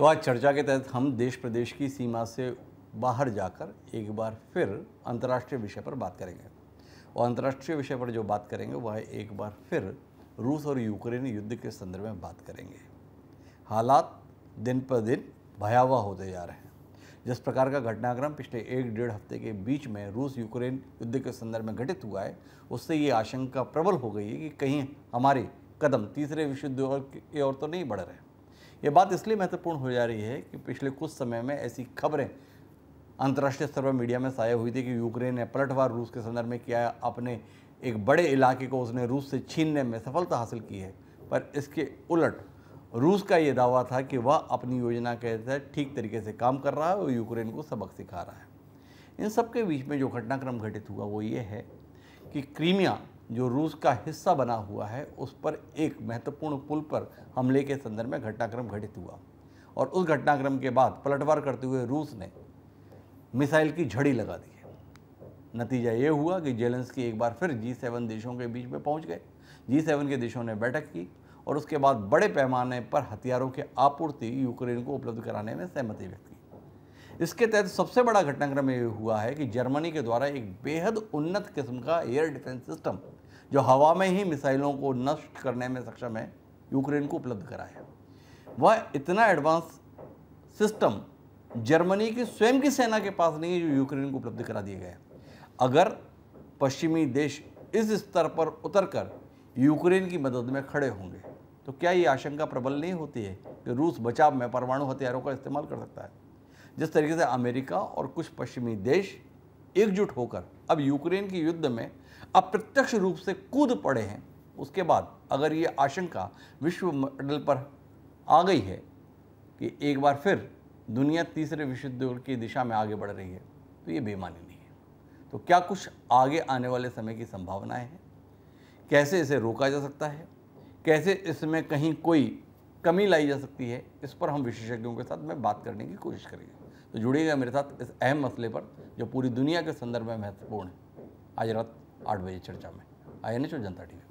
तो आज चर्चा के तहत हम देश प्रदेश की सीमा से बाहर जाकर एक बार फिर अंतर्राष्ट्रीय विषय पर बात करेंगे और अंतर्राष्ट्रीय विषय पर जो बात करेंगे वह एक बार फिर रूस और यूक्रेन युद्ध के संदर्भ में बात करेंगे हालात दिन पर दिन भयावह होते जा रहे हैं जिस प्रकार का घटनाक्रम पिछले एक डेढ़ हफ्ते के बीच में रूस यूक्रेन युद्ध के संदर्भ में घटित हुआ है उससे ये आशंका प्रबल हो गई है कि कहीं हमारे कदम तीसरे विश्व युद्ध की ओर तो नहीं बढ़ रहे ये बात इसलिए महत्वपूर्ण हो जा रही है कि पिछले कुछ समय में ऐसी खबरें अंतर्राष्ट्रीय स्तर पर मीडिया में साया हुई थी कि यूक्रेन ने पलटवार रूस के संदर्भ में किया अपने एक बड़े इलाके को उसने रूस से छीनने में सफलता हासिल की है पर इसके उलट रूस का ये दावा था कि वह अपनी योजना के तहत ठीक तरीके से काम कर रहा है और यूक्रेन को सबक सिखा रहा है इन सबके बीच में जो घटनाक्रम घटित हुआ वो ये है कि क्रीमिया जो रूस का हिस्सा बना हुआ है उस पर एक महत्वपूर्ण पुल पर हमले के संदर्भ में घटनाक्रम घटित हुआ और उस घटनाक्रम के बाद पलटवार करते हुए रूस ने मिसाइल की झड़ी लगा दी नतीजा ये हुआ कि जेलेंस्की एक बार फिर जी सेवन देशों के बीच में पहुंच गए जी सेवन के देशों ने बैठक की और उसके बाद बड़े पैमाने पर हथियारों की आपूर्ति यूक्रेन को उपलब्ध कराने में सहमति व्यक्त की इसके तहत सबसे बड़ा घटनाक्रम ये हुआ है कि जर्मनी के द्वारा एक बेहद उन्नत किस्म का एयर डिफेंस सिस्टम जो हवा में ही मिसाइलों को नष्ट करने में सक्षम है यूक्रेन को उपलब्ध कराया वह इतना एडवांस सिस्टम जर्मनी की स्वयं की सेना के पास नहीं है जो यूक्रेन को उपलब्ध करा दिए गए अगर पश्चिमी देश इस स्तर पर उतरकर यूक्रेन की मदद में खड़े होंगे तो क्या ये आशंका प्रबल नहीं होती है कि रूस बचाव में परमाणु हथियारों का इस्तेमाल कर सकता है जिस तरीके से अमेरिका और कुछ पश्चिमी देश एकजुट होकर अब यूक्रेन के युद्ध में अप्रत्यक्ष रूप से कूद पड़े हैं उसके बाद अगर ये आशंका विश्व मंडल पर आ गई है कि एक बार फिर दुनिया तीसरे विश्व युद्ध की दिशा में आगे बढ़ रही है तो ये बेमानी नहीं है तो क्या कुछ आगे आने वाले समय की संभावनाएं हैं कैसे इसे रोका जा सकता है कैसे इसमें कहीं कोई कमी लाई जा सकती है इस पर हम विशेषज्ञों के साथ में बात करने की कोशिश करेंगे तो जुड़िएगा मेरे साथ इस अहम मसले पर जो पूरी दुनिया के संदर्भ में महत्वपूर्ण है आज रात आठ बजे चर्चा में आई एन जनता टीवी